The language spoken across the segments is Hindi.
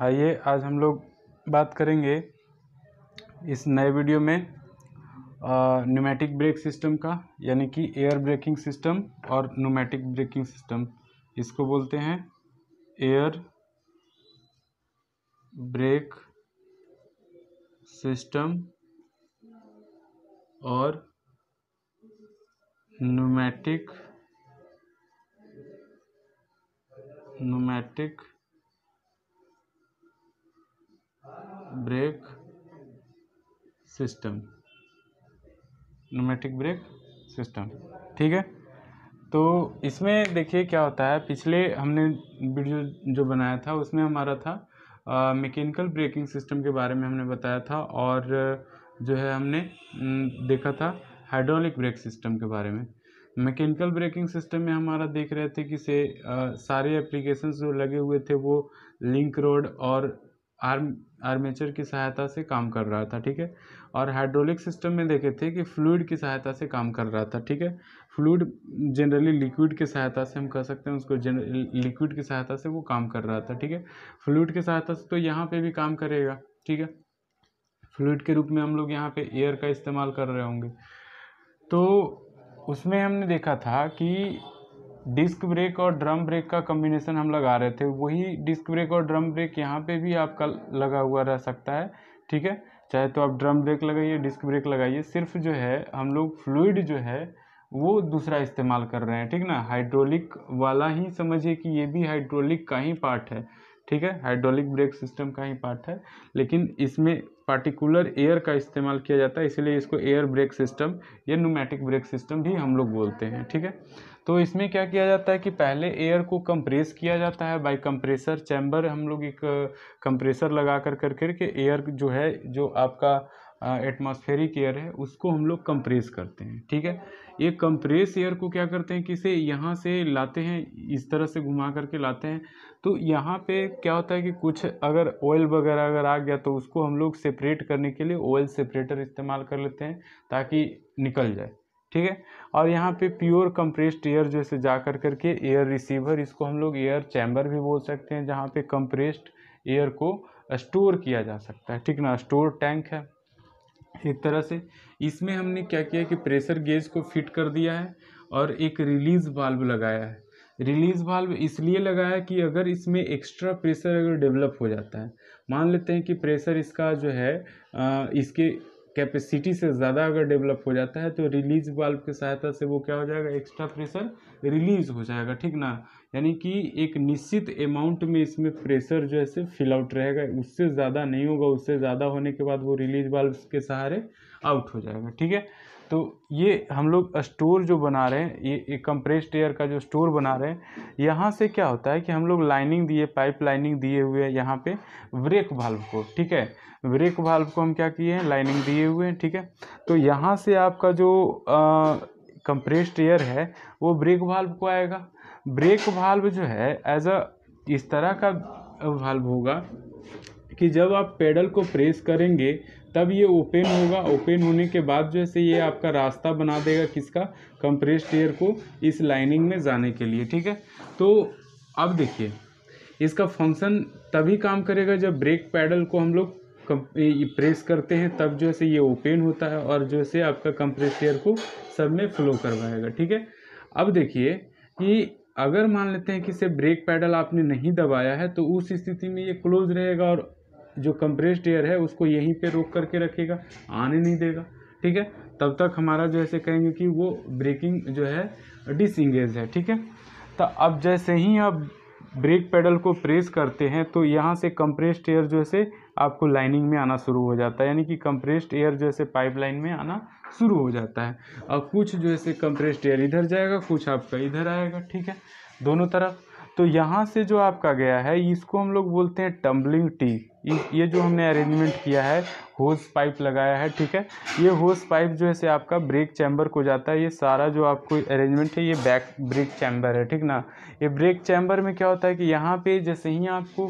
आइए आज हम लोग बात करेंगे इस नए वीडियो में न्यूमेटिक ब्रेक सिस्टम का यानी कि एयर ब्रेकिंग सिस्टम और न्यूमेटिक ब्रेकिंग सिस्टम इसको बोलते हैं एयर ब्रेक सिस्टम और pneumatic pneumatic brake system pneumatic brake system ठीक है तो इसमें देखिए क्या होता है पिछले हमने वीडियो जो बनाया था उसमें हमारा था मैकेनिकल ब्रेकिंग सिस्टम के बारे में हमने बताया था और जो है हमने देखा था हाइड्रोलिक ब्रेक सिस्टम के बारे में मैकेनिकल ब्रेकिंग सिस्टम में हमारा देख रहे थे कि से आ, सारे एप्लीकेशंस जो लगे हुए थे वो लिंक रोड और आर्म आर्मेचर की सहायता से काम कर रहा था ठीक है और हाइड्रोलिक सिस्टम में देखे थे कि फ्लूड की सहायता से काम कर रहा था ठीक है फ्लूड जनरली लिक्विड की सहायता से हम कह सकते हैं उसको लिक्विड की सहायता से वो काम कर रहा था ठीक है फ्लूड की सहायता से तो यहाँ पे भी काम करेगा ठीक है फ्लूड के रूप में हम लोग यहाँ पे एयर का इस्तेमाल कर रहे होंगे तो उसमें हमने देखा था कि डिस्क ब्रेक और ड्रम ब्रेक का कम्बिनेशन हम लगा रहे थे वही डिस्क ब्रेक और ड्रम ब्रेक यहाँ पे भी आपका लगा हुआ रह सकता है ठीक है चाहे तो आप ड्रम ब्रेक लगाइए डिस्क ब्रेक लगाइए सिर्फ जो है हम लोग फ्लूड जो है वो दूसरा इस्तेमाल कर रहे हैं ठीक ना हाइड्रोलिक वाला ही समझिए कि ये भी हाइड्रोलिक का ही पार्ट है ठीक है हाइड्रोलिक ब्रेक सिस्टम का ही पार्ट है लेकिन इसमें पार्टिकुलर एयर का इस्तेमाल किया जाता है इसलिए इसको एयर ब्रेक सिस्टम या न्यूमेटिक ब्रेक सिस्टम भी हम लोग बोलते हैं ठीक है तो इसमें क्या किया जाता है कि पहले एयर को कंप्रेस किया जाता है बाय कंप्रेसर चैम्बर हम लोग एक कंप्रेसर लगा कर कर करके एयर जो है जो आपका एटमॉस्फेरिक एयर है उसको हम लोग कंप्रेस करते हैं ठीक है ये कंप्रेस एयर को क्या करते हैं किसे यहाँ से लाते हैं इस तरह से घुमा करके लाते हैं तो यहाँ पे क्या होता है कि कुछ अगर ऑयल वगैरह अगर आ गया तो उसको हम लोग सेपरेट करने के लिए ऑयल सेपरेटर इस्तेमाल कर लेते हैं ताकि निकल जाए ठीक है और यहाँ पे प्योर कंप्रेस्ड एयर जैसे जा कर करके एयर रिसीवर इसको हम लोग एयर चैम्बर भी बोल सकते हैं जहाँ पे कंप्रेस्ड एयर को स्टोर किया जा सकता है ठीक ना स्टोर टैंक है एक तरह से इसमें हमने क्या किया कि प्रेशर गेज को फिट कर दिया है और एक रिलीज वाल्व लगाया है रिलीज वाल्व इसलिए लगाया कि अगर इसमें एक्स्ट्रा प्रेशर अगर डेवलप हो जाता है मान लेते हैं कि प्रेशर इसका जो है इसके कैपेसिटी से ज़्यादा अगर डेवलप हो जाता है तो रिलीज वाल्व की सहायता से वो क्या हो जाएगा एक्स्ट्रा प्रेशर रिलीज हो जाएगा ठीक ना यानी कि एक निश्चित अमाउंट में इसमें प्रेशर जो है फिल आउट रहेगा उससे ज़्यादा नहीं होगा उससे ज़्यादा होने के बाद वो रिलीज वाल्व के सहारे आउट हो जाएगा ठीक है तो ये हम लोग स्टोर जो बना रहे हैं ये, ये कंप्रेस्ड एयर का जो स्टोर बना रहे हैं यहाँ से क्या होता है कि हम लोग लाइनिंग दिए पाइप लाइनिंग दिए हुए हैं यहाँ पे ब्रेक वाल्व को ठीक है ब्रेक वाल्व को हम क्या किए हैं लाइनिंग दिए हुए हैं ठीक है तो यहाँ से आपका जो कंप्रेस्ड एयर है वो ब्रेक वाल्व को आएगा ब्रेक वाल्व जो है एज अ इस तरह का वाल्व होगा कि जब आप पेडल को प्रेस करेंगे तब ये ओपन होगा ओपन होने के बाद जो है ये आपका रास्ता बना देगा किसका कंप्रेस्ड एयर को इस लाइनिंग में जाने के लिए ठीक है तो अब देखिए इसका फंक्शन तभी काम करेगा जब ब्रेक पैडल को हम लोग प्रेस करते हैं तब जो है ये ओपन होता है और जो है आपका कंप्रेस एयर को सब में फ्लो करवाएगा ठीक है अब देखिए कि अगर मान लेते हैं कि से ब्रेक पैडल आपने नहीं दबाया है तो उस स्थिति में ये क्लोज रहेगा और जो कंप्रेस्ड एयर है उसको यहीं पे रोक करके रखेगा आने नहीं देगा ठीक है तब तक हमारा जो ऐसे कहेंगे कि वो ब्रेकिंग जो है डिसंगेज है ठीक है तो अब जैसे ही आप ब्रेक पेडल को प्रेस करते हैं तो यहाँ से कंप्रेस्ड एयर जो है आपको लाइनिंग में आना शुरू हो जाता है यानी कि कंप्रेस्ड एयर जो है पाइप लाइन में आना शुरू हो जाता है और कुछ जो है कंप्रेस्ड एयर इधर जाएगा कुछ आपका इधर आएगा ठीक है दोनों तरफ तो यहाँ से जो आपका गया है इसको हम लोग बोलते हैं टम्बलिंग टी ये जो हमने अरेंजमेंट किया है होस पाइप लगाया है ठीक है ये होस पाइप जो है से आपका ब्रेक चैम्बर को जाता है ये सारा जो आपको अरेंजमेंट है ये बैक ब्रेक चैम्बर है ठीक ना ये ब्रेक चैम्बर में क्या होता है कि यहाँ पे जैसे ही आपको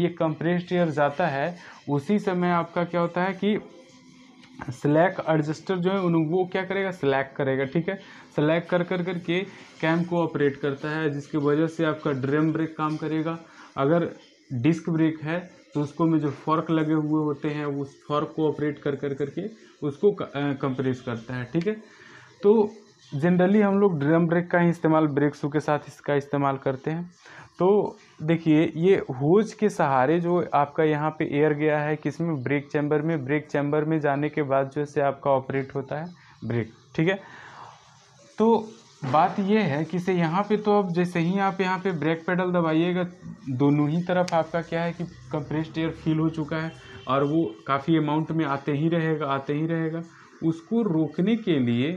ये कंप्रेस्ड एयर जाता है उसी समय आपका क्या होता है कि स्लैक एडजस्टर जो है वो क्या करेगा स्लैक करेगा ठीक है स्लैक कर कर करके कैम को ऑपरेट करता है जिसकी वजह से आपका ड्रम ब्रेक काम करेगा अगर डिस्क ब्रेक है तो उसको में जो फॉर्क लगे हुए होते हैं उस फॉर्क को ऑपरेट कर कर करके उसको कंप्रेस करता है ठीक है तो जनरली हम लोग ड्रम ब्रेक का ही इस्तेमाल ब्रेक शू के साथ इसका इस्तेमाल करते हैं तो देखिए ये होज के सहारे जो आपका यहाँ पे एयर गया है किस में ब्रेक चैम्बर में ब्रेक चैम्बर में जाने के बाद जो है आपका ऑपरेट होता है ब्रेक ठीक है तो बात यह है कि से यहाँ पे तो अब जैसे ही आप यहाँ पे ब्रेक पेडल दबाइएगा दोनों ही तरफ आपका क्या है कि कंप्रेस्ड एयर फील हो चुका है और वो काफ़ी अमाउंट में आते ही रहेगा आते ही रहेगा उसको रोकने के लिए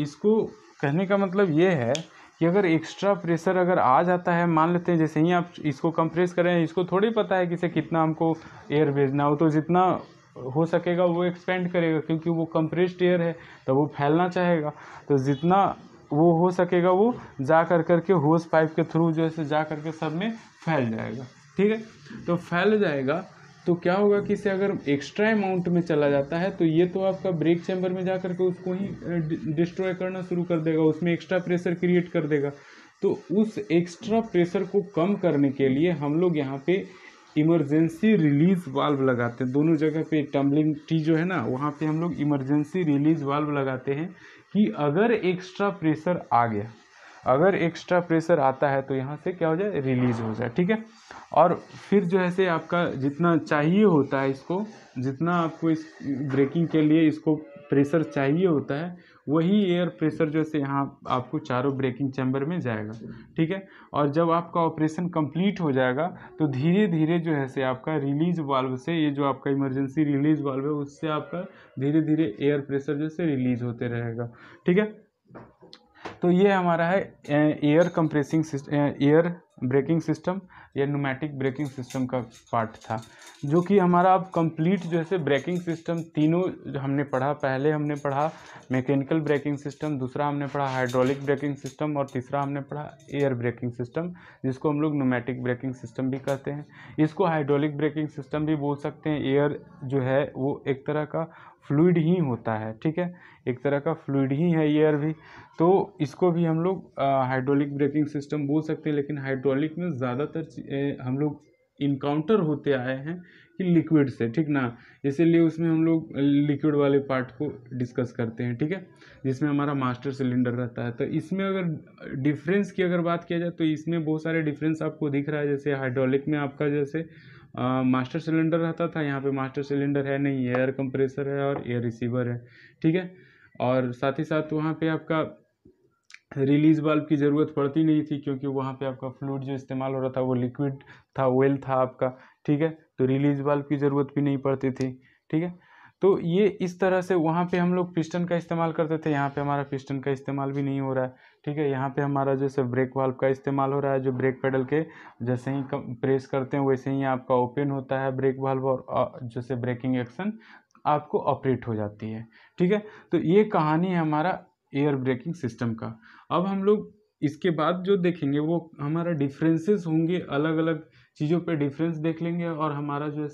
इसको कहने का मतलब ये है कि अगर एक्स्ट्रा प्रेशर अगर आ जाता है मान लेते हैं जैसे ही आप इसको कंप्रेस करें इसको थोड़ी पता है कि इसे कितना हमको एयर भेजना हो तो जितना हो सकेगा वो एक्सपेंड करेगा क्योंकि वो कंप्रेस्ड एयर है तो वो फैलना चाहेगा तो जितना वो हो सकेगा वो जा कर करके होस पाइप के थ्रू जैसे जा करके सब में फैल जाएगा ठीक है तो फैल जाएगा तो क्या होगा कि इसे अगर एक्स्ट्रा अमाउंट में चला जाता है तो ये तो आपका ब्रेक चैम्बर में जा करके उसको ही डिस्ट्रॉय करना शुरू कर देगा उसमें एक्स्ट्रा प्रेशर क्रिएट कर देगा तो उस एक्स्ट्रा प्रेशर को कम करने के लिए हम लोग यहाँ पे इमरजेंसी रिलीज वाल्व लगाते हैं दोनों जगह पे टम्बलिंग टी जो है ना वहाँ पे हम लोग इमरजेंसी रिलीज वाल्व लगाते हैं कि अगर एक्स्ट्रा प्रेशर आ गया अगर एक्स्ट्रा प्रेशर आता है तो यहाँ से क्या हो जाए रिलीज हो जाए ठीक है और फिर जो है से आपका जितना चाहिए होता है इसको जितना आपको इस ब्रेकिंग के लिए इसको प्रेशर चाहिए होता है वही एयर प्रेशर जो है यहाँ आपको चारों ब्रेकिंग चैम्बर में जाएगा ठीक है और जब आपका ऑपरेशन कंप्लीट हो जाएगा तो धीरे धीरे जो है से आपका रिलीज वाल्व से ये जो आपका इमरजेंसी रिलीज वाल्व है उससे आपका धीरे धीरे एयर प्रेशर जो है रिलीज होते रहेगा ठीक है तो ये हमारा है air compressing system air braking system या नोमैटिक ब्रेकिंग सिस्टम का पार्ट था जो कि हमारा अब कंप्लीट है ब्रेकिंग सिस्टम तीनों हमने पढ़ा पहले हमने पढ़ा मैकेनिकल ब्रेकिंग सिस्टम दूसरा हमने पढ़ा हाइड्रोलिक ब्रेकिंग सिस्टम और तीसरा हमने पढ़ा एयर ब्रेकिंग सिस्टम जिसको हम लोग नोमैटिक ब्रेकिंग सिस्टम भी कहते हैं इसको हाइड्रोलिक ब्रेकिंग सिस्टम भी बोल सकते हैं एयर जो है वो एक तरह का फ्लूड ही होता है ठीक है एक तरह का फ्लूइड ही है एयर भी तो इसको भी हम लोग हाइड्रोलिक ब्रेकिंग सिस्टम बोल सकते हैं लेकिन हाइड्रोलिक में ज़्यादातर हम लोग इनकाउंटर होते आए हैं कि लिक्विड से ठीक ना इसीलिए उसमें हम लोग लिक्विड वाले पार्ट को डिस्कस करते हैं ठीक है जिसमें हमारा मास्टर सिलेंडर रहता है तो इसमें अगर डिफरेंस की अगर बात किया जाए तो इसमें बहुत सारे डिफरेंस आपको दिख रहा है जैसे हाइड्रोलिक में आपका जैसे मास्टर सिलेंडर रहता था यहाँ पे मास्टर सिलेंडर है नहीं एयर कंप्रेसर है और एयर रिसीवर है ठीक है और साथ ही साथ वहाँ पे आपका रिलीज बल्ब की ज़रूरत पड़ती नहीं थी क्योंकि वहाँ पे आपका फ्लूड जो इस्तेमाल हो रहा था वो लिक्विड था ऑयल था आपका ठीक है तो रिलीज बल्ब की ज़रूरत भी नहीं पड़ती थी ठीक है तो ये इस तरह से वहाँ पे हम लोग पिस्टन का इस्तेमाल करते थे यहाँ पे हमारा पिस्टन का इस्तेमाल भी नहीं हो रहा है ठीक है यहाँ पे हमारा जैसे ब्रेक वाल्व का इस्तेमाल हो रहा है जो ब्रेक पेडल के जैसे ही प्रेस करते हैं वैसे ही आपका ओपन होता है ब्रेक वाल्व और जैसे ब्रेकिंग एक्शन आपको ऑपरेट हो जाती है ठीक है तो ये कहानी है हमारा एयर ब्रेकिंग सिस्टम का अब हम लोग इसके बाद जो देखेंगे वो हमारा डिफरेंसेस होंगे अलग अलग चीज़ों पे डिफरेंस देख लेंगे और हमारा जो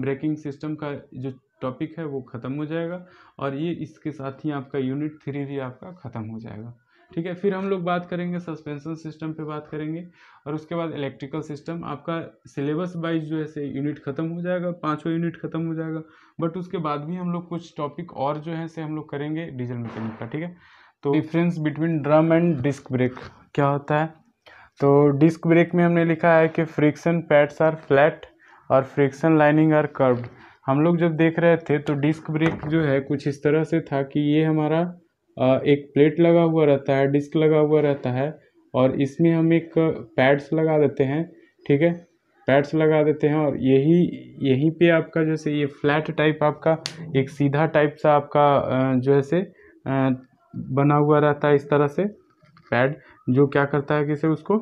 ब्रेकिंग सिस्टम का जो टॉपिक है वो ख़त्म हो जाएगा और ये इसके साथ ही आपका यूनिट थ्री भी आपका ख़त्म हो जाएगा ठीक है फिर हम लोग बात करेंगे सस्पेंशन सिस्टम पे बात करेंगे और उसके बाद इलेक्ट्रिकल सिस्टम आपका सिलेबस वाइज जो है से यूनिट ख़त्म हो जाएगा पाँचवा यूनिट ख़त्म हो जाएगा बट उसके बाद भी हम लोग कुछ टॉपिक और जो है से हम लोग करेंगे डीजल मैकेनिक का ठीक है तो difference between drum and disc brake क्या होता है तो डिस्क ब्रेक में हमने लिखा है कि फ्रिक्शन पैड्स आर फ्लैट और फ्रिक्शन लाइनिंग आर कर्व्ड हम लोग जब देख रहे थे तो डिस्क ब्रेक जो है कुछ इस तरह से था कि ये हमारा एक प्लेट लगा हुआ रहता है डिस्क लगा हुआ रहता है और इसमें हम एक पैड्स लगा देते हैं ठीक है पैड्स लगा देते हैं और यही यहीं पे आपका जैसे ये फ्लैट टाइप आपका एक सीधा टाइप सा आपका जो है से बना हुआ रहता है इस तरह से पैड जो क्या करता है किसे उसको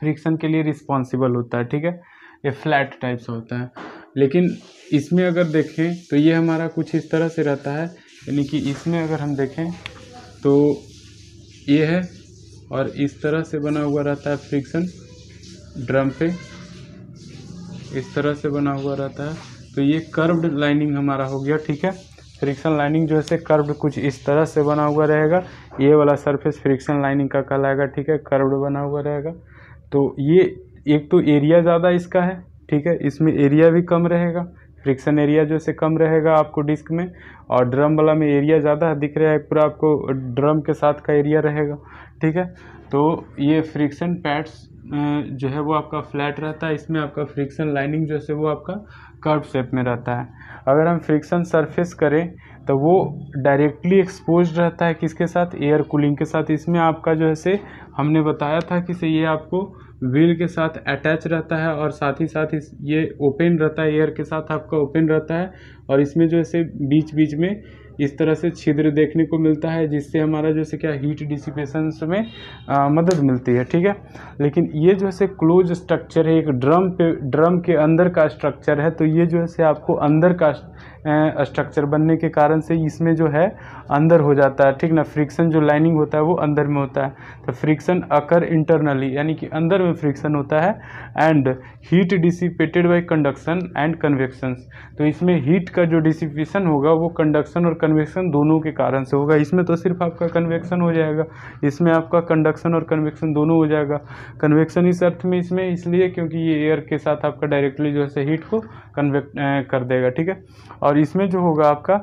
फ्रिक्शन के लिए रिस्पॉन्सिबल होता है ठीक है ये फ्लैट टाइप सा होता है लेकिन इसमें अगर देखें तो ये हमारा कुछ इस तरह से रहता है यानी कि इसमें अगर हम देखें तो ये है और इस तरह से बना हुआ रहता है फ्रिक्शन ड्रम पे इस तरह से बना हुआ रहता है तो ये कर्व्ड लाइनिंग हमारा हो गया ठीक है फ्रिक्शन लाइनिंग जो है कर्व्ड कुछ इस तरह से बना हुआ रहेगा ये वाला सरफेस फ्रिक्शन लाइनिंग का कहलाएगा ठीक है कर्व्ड बना हुआ रहेगा तो ये एक तो एरिया ज़्यादा इसका है ठीक है इसमें एरिया भी कम रहेगा फ्रिक्शन एरिया जो से कम रहेगा आपको डिस्क में और ड्रम वाला में एरिया ज़्यादा दिख रहा है पूरा आपको ड्रम के साथ का एरिया रहेगा ठीक है तो ये फ्रिक्शन पैड्स जो है वो आपका फ्लैट रहता है इसमें आपका फ्रिक्शन लाइनिंग जो है वो आपका कर्व शेप में रहता है अगर हम फ्रिक्शन सरफेस करें तो वो डायरेक्टली एक्सपोज रहता है किसके साथ एयर कूलिंग के साथ इसमें आपका जो है से हमने बताया था कि से ये आपको व्हील के साथ अटैच रहता है और साथ ही साथ इस ये ओपन रहता है एयर के साथ आपका ओपन रहता है और इसमें जो ऐसे बीच बीच में इस तरह से छिद्र देखने को मिलता है जिससे हमारा जैसे क्या हीट डिसिपेशन में आ, मदद मिलती है ठीक है लेकिन ये जो है क्लोज स्ट्रक्चर है एक ड्रम पे ड्रम के अंदर का स्ट्रक्चर है तो ये जो है आपको अंदर का स्ट्रक्चर बनने के कारण से इसमें जो है अंदर हो जाता है ठीक ना फ्रिक्शन जो लाइनिंग होता है वो अंदर में होता है तो फ्रिक्शन अकर इंटरनली यानी कि अंदर में फ्रिक्शन होता है and heat dissipated by conduction and convections तो इसमें हीट का जो डिसिपेशन होगा वो कंडक्शन और कन्वेक्शन दोनों के कारण से होगा इसमें तो सिर्फ आपका कन्वेक्शन हो जाएगा इसमें आपका कंडक्शन और कन्वेक्शन दोनों हो जाएगा कन्वेक्शन इस अर्थ में इसमें इसलिए क्योंकि ये एयर के साथ आपका डायरेक्टली जो है हीट को कन्वेक्ट कर देगा ठीक है और इसमें जो होगा आपका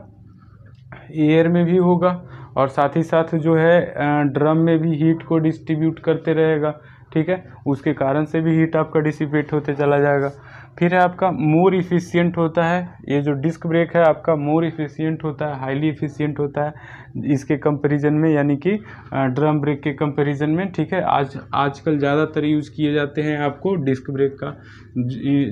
एयर में भी होगा और साथ ही साथ जो है ड्रम में भी हीट को डिस्ट्रीब्यूट करते रहेगा ठीक है उसके कारण से भी हीट आपका डिसिपेट होते चला जाएगा फिर है आपका मोर इफ़िशियंट होता है ये जो डिस्क ब्रेक है आपका मोर इफ़िशियंट होता है हाईली इफ़िशियंट होता है इसके कंपैरिजन में यानी कि ड्रम ब्रेक के कंपैरिजन में ठीक है आज आजकल ज़्यादातर यूज़ किए जाते हैं आपको डिस्क ब्रेक का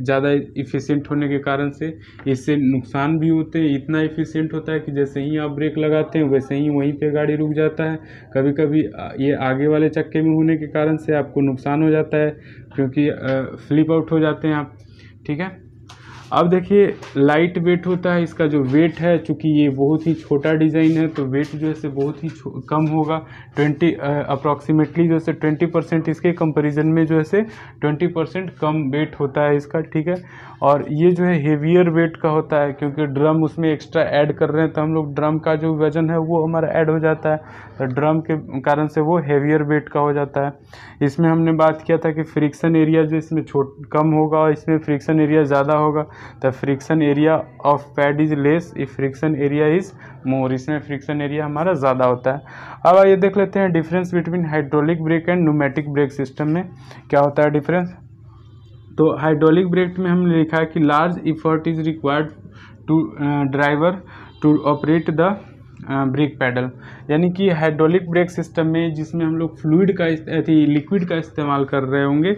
ज़्यादा इफ़िशियंट होने के कारण से इससे नुकसान भी होते हैं इतना इफ़िशियंट होता है कि जैसे ही आप ब्रेक लगाते हैं वैसे ही वहीं पर गाड़ी रुक जाता है कभी कभी ये आगे वाले चक्के में होने के कारण से आपको नुकसान हो जाता है क्योंकि फ्लिप आउट हो जाते हैं आप ठीक है अब देखिए लाइट वेट होता है इसका जो वेट है चूँकि ये बहुत ही छोटा डिज़ाइन है तो वेट जो है बहुत ही कम होगा ट्वेंटी अप्रॉक्सीमेटली जो है ट्वेंटी परसेंट इसके कंपैरिजन में जो है ट्वेंटी परसेंट कम वेट होता है इसका ठीक है और ये जो है हेवियर वेट का होता है क्योंकि ड्रम उसमें एक्स्ट्रा ऐड कर रहे हैं तो हम लोग ड्रम का जो वजन है वो हमारा ऐड हो जाता है तो ड्रम के कारण से वो हेवियर वेट का हो जाता है इसमें हमने बात किया था कि फ्रिक्शन एरिया जो इसमें छोट कम होगा और इसमें फ्रिक्शन एरिया ज़्यादा होगा the friction area of pad is less if friction area is more इसमें फ्रिक्शन एरिया हमारा ज़्यादा होता है अब आइए देख लेते हैं difference between hydraulic brake and pneumatic brake system में क्या होता है डिफरेंस तो हाइड्रोलिक ब्रेक में हमने लिखा है कि large effort is required to driver to operate the brake pedal यानी कि हाइड्रोलिक ब्रेक सिस्टम में जिसमें हम लोग फ्लूड का अति लिक्विड का इस्तेमाल कर रहे होंगे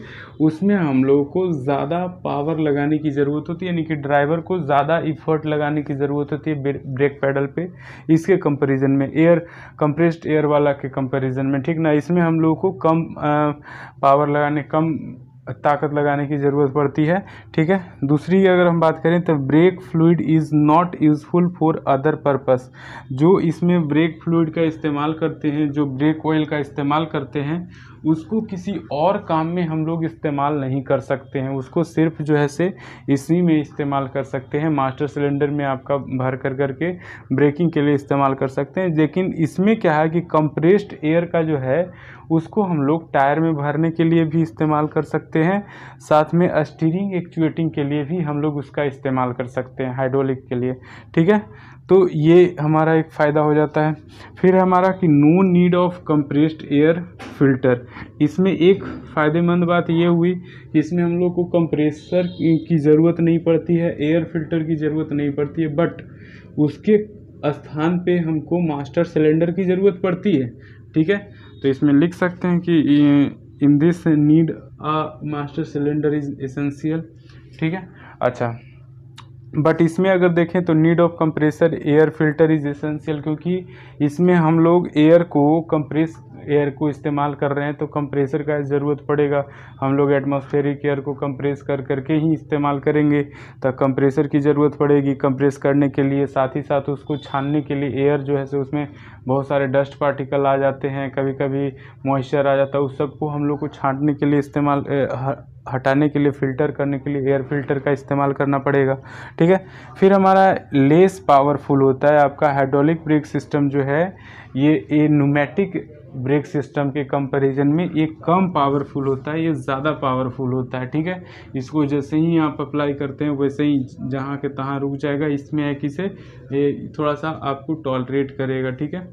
उसमें हम लोगों को ज़्यादा पावर लगाने की ज़रूरत होती है यानी कि ड्राइवर को ज़्यादा इफर्ट लगाने की ज़रूरत होती है ब्रेक पैडल पे इसके कंपैरिजन में एयर कंप्रेस्ड एयर वाला के कंपैरिजन में ठीक ना इसमें हम लोगों को कम आ, पावर लगाने कम ताकत लगाने की ज़रूरत पड़ती है ठीक है दूसरी अगर हम बात करें तो brake fluid is not useful for other purpose जो इसमें ब्रेक फ्लूड का इस्तेमाल करते हैं जो ब्रेक ऑयल का इस्तेमाल करते हैं उसको किसी और काम में हम लोग इस्तेमाल नहीं कर सकते हैं उसको सिर्फ जो है से इसी में इस्तेमाल कर सकते हैं मास्टर सिलेंडर में आपका भर कर करके ब्रेकिंग के लिए इस्तेमाल कर सकते हैं लेकिन इसमें क्या है कि कंप्रेस्ड एयर का जो है उसको हम लोग टायर में भरने के लिए भी इस्तेमाल कर सकते हैं साथ में स्टीरिंग एक्चुएटिंग के लिए भी हम लोग उसका इस्तेमाल कर सकते हैं हाइड्रोलिक के लिए ठीक है तो ये हमारा एक फ़ायदा हो जाता है फिर हमारा कि no need of compressed air filter इसमें एक फ़ायदेमंद बात ये हुई कि इसमें हम लोग को कंप्रेसर की ज़रूरत नहीं पड़ती है एयर फिल्टर की ज़रूरत नहीं पड़ती है बट उसके स्थान पे हमको मास्टर सिलेंडर की ज़रूरत पड़ती है ठीक है तो इसमें लिख सकते हैं कि in this need a master cylinder is essential ठीक है अच्छा बट इसमें अगर देखें तो need of compressor air filter is essential क्योंकि इसमें हम लोग एयर को कंप्रेस एयर को इस्तेमाल कर रहे हैं तो कंप्रेसर का ज़रूरत पड़ेगा हम लोग एटमॉस्फेरिक एयर को कंप्रेस कर करके ही इस्तेमाल करेंगे तो कंप्रेसर की ज़रूरत पड़ेगी कंप्रेस करने के लिए साथ ही साथ उसको छानने के लिए एयर जो है सो उसमें बहुत सारे डस्ट पार्टिकल आ जाते हैं कभी कभी मॉइस्चर आ जाता है उस सबको हम लोग को छाँटने के लिए इस्तेमाल हटाने के लिए फ़िल्टर करने के लिए एयर फिल्टर का इस्तेमाल करना पड़ेगा ठीक है फिर हमारा लेस पावरफुल होता है आपका हाइड्रोलिक ब्रेक सिस्टम जो है ये ये न्यूमेटिक ब्रेक सिस्टम के कंपैरिजन में ये कम पावरफुल होता है ये ज़्यादा पावरफुल होता है ठीक है इसको जैसे ही आप अप्लाई करते हैं वैसे ही जहाँ के तहाँ रुक जाएगा इसमें है कि से थोड़ा सा आपको टॉलरेट करेगा ठीक है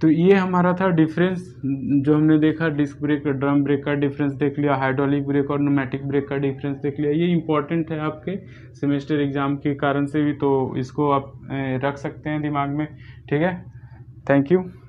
तो ये हमारा था डिफरेंस जो हमने देखा डिस्क ब्रेक ड्रम ब्रेक का डिफरेंस देख लिया हाइड्रोलिक ब्रेक और नोमैटिक ब्रेक का डिफरेंस देख लिया ये इंपॉर्टेंट है आपके सेमेस्टर एग्ज़ाम के कारण से भी तो इसको आप रख सकते हैं दिमाग में ठीक है थैंक यू